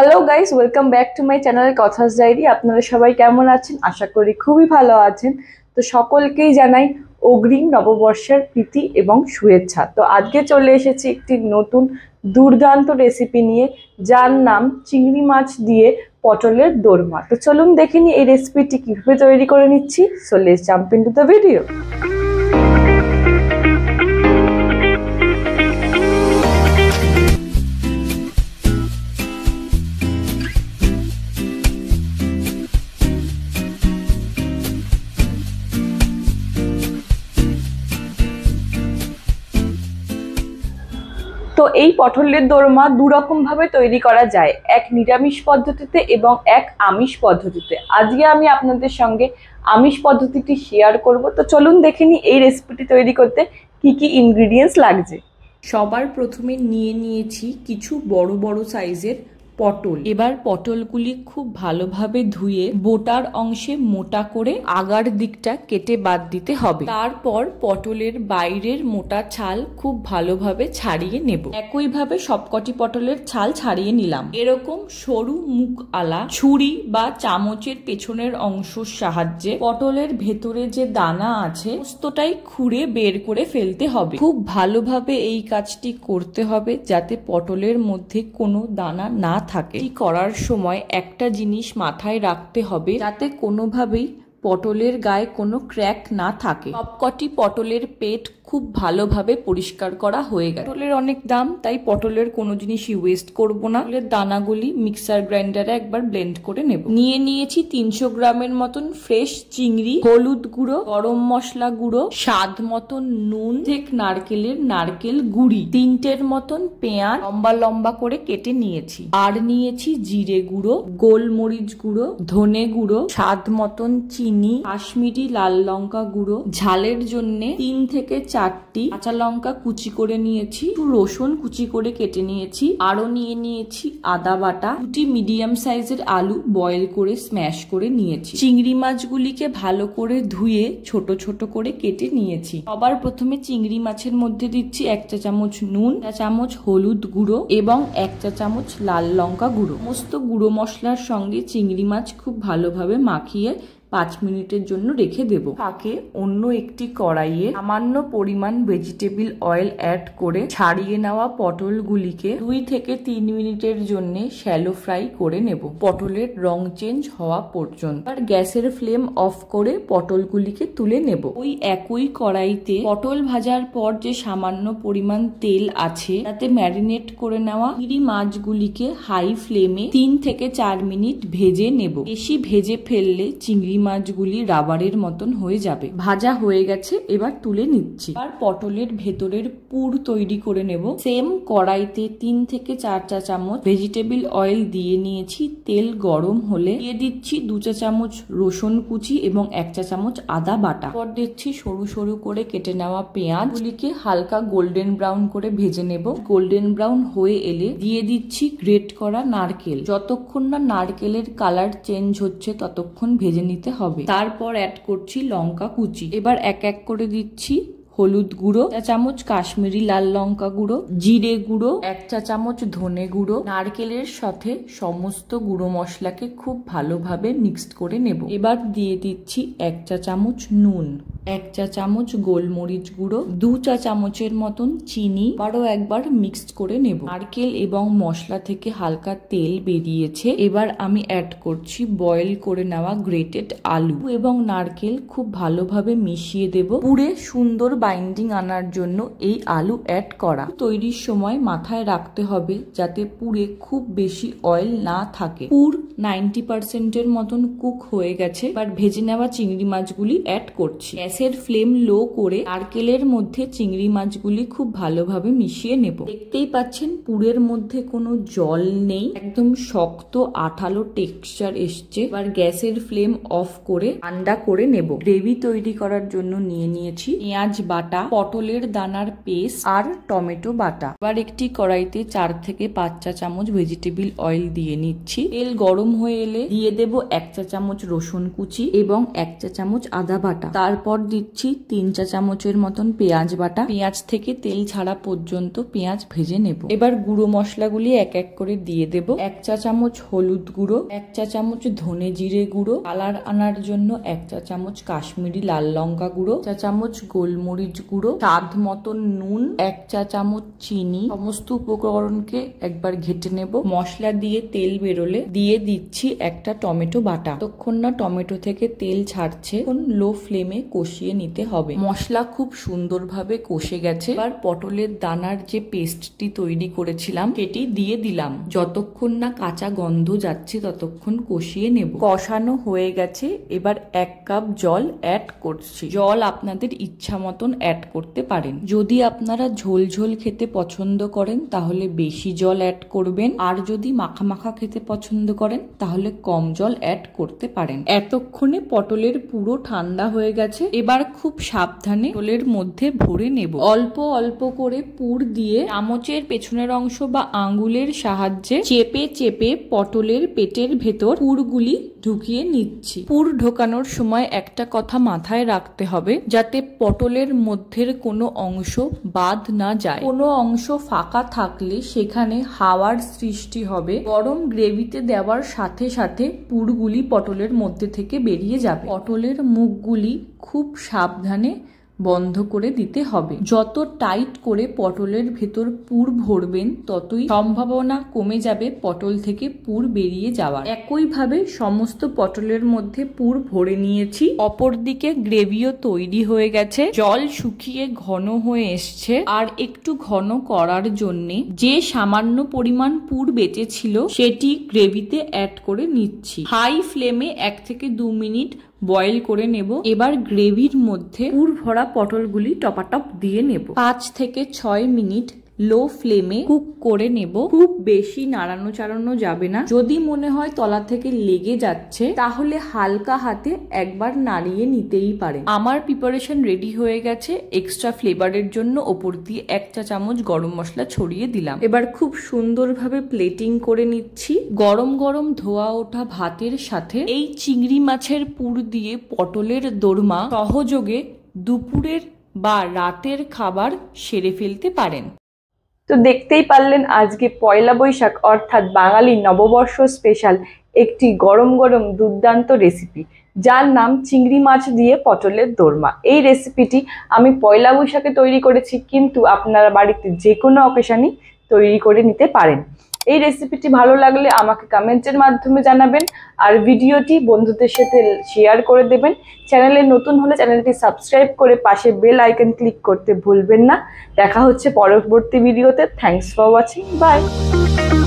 hello guys welcome back to my channel Kathas diary আপনারা সবাই কেমন আছেন আশা করি খুবই ভালো আছেন তো সকলকেই জানাই অগ্রিম নববর্ষের প্রীতি এবং শুভেচ্ছা তো আজকে চলে এসেছি একটি নতুন দুর্দান্ত রেসিপি নিয়ে যার নাম চিংড়ি মাছ দিয়ে পটলের দোরমা তো চলুন দেখিনি এই রেসিপিটি কীভাবে তৈরি করে নিচ্ছি চলে এসে জাম্প টু দ্য ভিডিও এই পটলের দোরমা দুরকমভাবে তৈরি করা যায় এক নিরামিষ পদ্ধতিতে এবং এক আমিষ পদ্ধতিতে আজকে আমি আপনাদের সঙ্গে আমিষ পদ্ধতিটি শেয়ার করব তো চলুন দেখে নিই এই রেসিপিটি তৈরি করতে কি কি ইনগ্রিডিয়েন্টস লাগছে সবার প্রথমে নিয়ে নিয়েছি কিছু বড় বড় সাইজের পটল এবার পটলগুলি খুব ভালোভাবে ধুয়ে বোটার অংশে মোটা করে আগার দিকটা কেটে বাদ দিতে হবে তারপর পটলের বাইরের মোটা ছাল খুব ভালোভাবে ছাড়িয়ে নেব একইভাবে সবকটি পটলের ছাল ছাড়িয়ে নিলাম এরকম সরু মুখ আলা ছুরি বা চামচের পেছনের অংশ সাহায্যে পটলের ভেতরে যে দানা আছে পোস্তটাই খুঁড়ে বের করে ফেলতে হবে খুব ভালোভাবে এই কাজটি করতে হবে যাতে পটলের মধ্যে কোনো দানা না থাকে করার সময় একটা জিনিস মাথায় রাখতে হবে যাতে কোনোভাবেই পটলের গায়ে কোনো ক্র্যাক না থাকে সবকটি পটলের পেট খুব ভালোভাবে পরিষ্কার করা হয়ে গেল পটলের অনেক দাম তাই পটলের কোনো জিনিসই ওয়েস্ট করব না পটলের দানাগুলি মিক্সার গ্রাইন্ডারে একবার ব্লেন্ড করে নেব নিয়ে নিয়েছি তিনশো গ্রামের মতন ফ্রেশ চিংড়ি হলুদ গুঁড়ো গরম মশলা গুঁড়ো স্বাদ মতন নুন থেক নারকেলের নারকেল গুড়ি তিনটের মতন পেঁয়াজ লম্বা লম্বা করে কেটে নিয়েছি আর নিয়েছি জিরে গুঁড়ো গোলমরিচ গুঁড়ো ধনে গুঁড়ো স্বাদ মতন চিনি কাশ্মীরি লাল লঙ্কা গুঁড়ো ঝালের জন্য তিন থেকে চার চারটি কাঁচা লঙ্কা কুচি করে নিয়েছি রসুন কুচি করে কেটে নিয়েছি আরও নিয়ে নিয়েছি আদা বাটা দুটি মিডিয়াম সাইজের আলু বয়েল করে স্ম্যাশ করে নিয়েছি চিংড়ি মাছগুলিকে ভালো করে ধুয়ে ছোট ছোট করে কেটে নিয়েছি সবার প্রথমে চিংড়ি মাছের মধ্যে দিচ্ছি এক চা চামচ নুন চা চামচ হলুদ গুঁড়ো এবং এক চা চামচ লাল লঙ্কা গুঁড়ো সমস্ত গুঁড়ো মশলার সঙ্গে চিংড়ি মাছ খুব ভালোভাবে মাখিয়ে পাঁচ মিনিটের জন্য রেখে দেব তাকে অন্য একটি কড়াইয়ে সামান্য পরিমাণ ভেজিটেবিল অয়েল অ্যাড করে ছাড়িয়ে নেওয়া পটলগুলিকে দুই থেকে তিন মিনিটের জন্য শ্যালো ফ্রাই করে নেব পটলের রং চেঞ্জ হওয়া পর্যন্ত আর গ্যাসের ফ্লেম অফ করে পটলগুলিকে তুলে নেব ওই একই কড়াইতে পটল ভাজার পর যে সামান্য পরিমাণ তেল আছে তাতে ম্যারিনেট করে নেওয়া ফিরি মাছগুলিকে হাই ফ্লেমে তিন থেকে চার মিনিট ভেজে নেব বেশি ভেজে ফেললে চিংড়ি মাছগুলি রাবারের মতন হয়ে যাবে ভাজা হয়ে গেছে এবার তুলে নিচ্ছি আর পটলের ভেতরের পুর তৈরি করে নেব সেম কড়াইতে তিন থেকে চার চা চামচ ভেজিটেবল অয়েল দিয়ে নিয়েছি তেল গরম হলে দিয়ে দিচ্ছি দু চা চামচ রসুন কুচি এবং এক চা চামচ আদা বাটা পর দিচ্ছি সরু সরু করে কেটে নেওয়া পেঁয়াজ গুলিকে হালকা গোল্ডেন ব্রাউন করে ভেজে নেব গোল্ডেন ব্রাউন হয়ে এলে দিয়ে দিচ্ছি গ্রেট করা নারকেল যতক্ষণ না নারকেলের কালার চেঞ্জ হচ্ছে ততক্ষণ ভেজে নিতে দিতে হবে তারপর অ্যাড করছি লঙ্কা কুচি এবার এক এক করে দিচ্ছি হলুদ গুঁড়ো চা চামচ কাশ্মীরি লাল লঙ্কা গুঁড়ো জিরে গুঁড়ো এক চা চামচ ধনে গুঁড়ো নারকেলের সাথে সমস্ত গুঁড়ো মশলাকে খুব ভালোভাবে মিক্সড করে নেব এবার দিয়ে দিচ্ছি এক চা চামচ নুন এক চা চামচ গোলমরিচ গুঁড়ো দু চা চামচের মতন চিনি আবারও একবার মিক্সড করে নেব নারকেল এবং মশলা থেকে হালকা তেল বেরিয়েছে এবার আমি অ্যাড করছি বয়েল করে নেওয়া গ্রেটেড আলু এবং নারকেল খুব ভালোভাবে মিশিয়ে দেব পুরে সুন্দর বাইন্ডিং আনার জন্য এই আলু অ্যাড করা তৈরির সময় মাথায় রাখতে হবে যাতে পুরে খুব বেশি অয়েল না থাকে পুর নাইনটি পার্সেন্টের মতন কুক হয়ে গেছে এবার ভেজে নেওয়া চিংড়ি মাছগুলি অ্যাড করছি গ্যাসের ফ্লেম লো করে নারকেলের মধ্যে চিংড়ি মাছগুলি খুব ভালোভাবে মিশিয়ে নেব দেখতেই পাচ্ছেন পুরের মধ্যে কোনো জল নেই একদম শক্ত আঠালো টেক্সচার এসছে এবার গ্যাসের ফ্লেম অফ করে ঠান্ডা করে নেব গ্রেভি তৈরি করার জন্য নিয়ে নিয়েছি পেঁয়াজ বাটা পটলের দানার পেস্ট আর টমেটো বাটা এবার একটি কড়াইতে চার থেকে পাঁচ চা চামচ ভেজিটেবিল অয়েল দিয়ে নিচ্ছি তেল গরম হয়ে এলে দিয়ে দেব এক চা চামচ রসুন কুচি এবং এক চা চামচ আদা বাটা তারপর দিচ্ছি তিন চা চামচের মতন পেঁয়াজ বাটা পেঁয়াজ থেকে তেল ছাড়া পর্যন্ত পেঁয়াজ ভেজে নেব এবার গুঁড়ো মশলাগুলি এক এক করে দিয়ে দেব এক চা চামচ হলুদ গুঁড়ো এক চা চামচ ধনে জিরে গুঁড়ো কালার আনার জন্য এক চা চামচ কাশ্মীরি লাল লঙ্কা গুঁড়ো চা চামচ গোলমরিচ গুঁড়ো স্বাদ মতন নুন এক চা চামচ চিনি সমস্ত উপকরণকে একবার ঘেটে নেব মশলা দিয়ে তেল বেরোলে দিয়ে দিচ্ছি একটা টমেটো বাটা ততক্ষণ না টমেটো থেকে তেল ছাড়ছে লো ফ্লেমে কষ কষিয়ে নিতে হবে মশলা খুব সুন্দরভাবে কষে গেছে এবার পটলের দানার যে পেস্টটি তৈরি করেছিলাম সেটি দিয়ে দিলাম যতক্ষণ না কাঁচা গন্ধ যাচ্ছে ততক্ষণ কষিয়ে নেব কষানো হয়ে গেছে এবার এক কাপ জল অ্যাড করছি জল আপনাদের ইচ্ছা মতন অ্যাড করতে পারেন যদি আপনারা ঝোল ঝোল খেতে পছন্দ করেন তাহলে বেশি জল অ্যাড করবেন আর যদি মাখা মাখা খেতে পছন্দ করেন তাহলে কম জল অ্যাড করতে পারেন এতক্ষণে পটলের পুরো ঠান্ডা হয়ে গেছে এবার খুব সাবধানে রোলের মধ্যে ভরে নেব অল্প অল্প করে পুর দিয়ে চামচের পেছনের অংশ বা আঙ্গুলের সাহায্যে চেপে চেপে পটলের পেটের ভেতর পুরগুলি ঢুকিয়ে নিচ্ছি পুর ঢোকানোর সময় একটা কথা মাথায় রাখতে হবে যাতে পটলের মধ্যের কোনো অংশ বাদ না যায় কোনো অংশ ফাঁকা থাকলে সেখানে হাওয়ার সৃষ্টি হবে গরম গ্রেভিতে দেওয়ার সাথে সাথে পুরগুলি পটলের মধ্যে থেকে বেরিয়ে যাবে পটলের মুখগুলি খুব সাবধানে বন্ধ করে দিতে হবে যত টাইট করে পটলের ভেতর পুর ভরবেন ততই সম্ভাবনা কমে যাবে পটল থেকে পুর বেরিয়ে যাওয়ার একইভাবে সমস্ত পটলের মধ্যে পুর ভরে নিয়েছি অপরদিকে গ্রেভিও তৈরি হয়ে গেছে জল শুকিয়ে ঘন হয়ে এসছে আর একটু ঘন করার জন্যে যে সামান্য পরিমাণ পুর বেঁচেছিল সেটি গ্রেভিতে অ্যাড করে নিচ্ছি হাই ফ্লেমে এক থেকে দু মিনিট বয়েল করে নেব এবার গ্রেভির মধ্যে পুর ভরা পটলগুলি টপাটপ দিয়ে নেব পাঁচ থেকে ছয় মিনিট লো ফ্লেমে কুক করে নেব খুব বেশি নাড়ানো চাড়ানো যাবে না যদি মনে হয় তলা থেকে লেগে যাচ্ছে তাহলে হালকা হাতে একবার নাড়িয়ে নিতেই পারে আমার প্রিপারেশন রেডি হয়ে গেছে এক্সট্রা ফ্লেভারের জন্য ওপর দিয়ে এক চা চামচ গরম মশলা ছড়িয়ে দিলাম এবার খুব সুন্দরভাবে প্লেটিং করে নিচ্ছি গরম গরম ধোয়া ওঠা ভাতের সাথে এই চিংড়ি মাছের পুর দিয়ে পটলের দোরমা সহযোগে দুপুরের বা রাতের খাবার সেরে ফেলতে পারেন তো দেখতেই পারলেন আজকে পয়লা বৈশাখ অর্থাৎ বাঙালি নববর্ষ স্পেশাল একটি গরম গরম দুর্দান্ত রেসিপি যার নাম চিংড়ি মাছ দিয়ে পটলের দোরমা এই রেসিপিটি আমি পয়লা বৈশাখে তৈরি করেছি কিন্তু আপনারা বাড়িতে যে কোনো অকেশানই তৈরি করে নিতে পারেন এই রেসিপিটি ভালো লাগলে আমাকে কমেন্টের মাধ্যমে জানাবেন আর ভিডিওটি বন্ধুদের সাথে শেয়ার করে দেবেন চ্যানেলে নতুন হলে চ্যানেলটি সাবস্ক্রাইব করে পাশে বেল আইকন ক্লিক করতে ভুলবেন না দেখা হচ্ছে পরবর্তী ভিডিওতে থ্যাংকস ফর ওয়াচিং বাই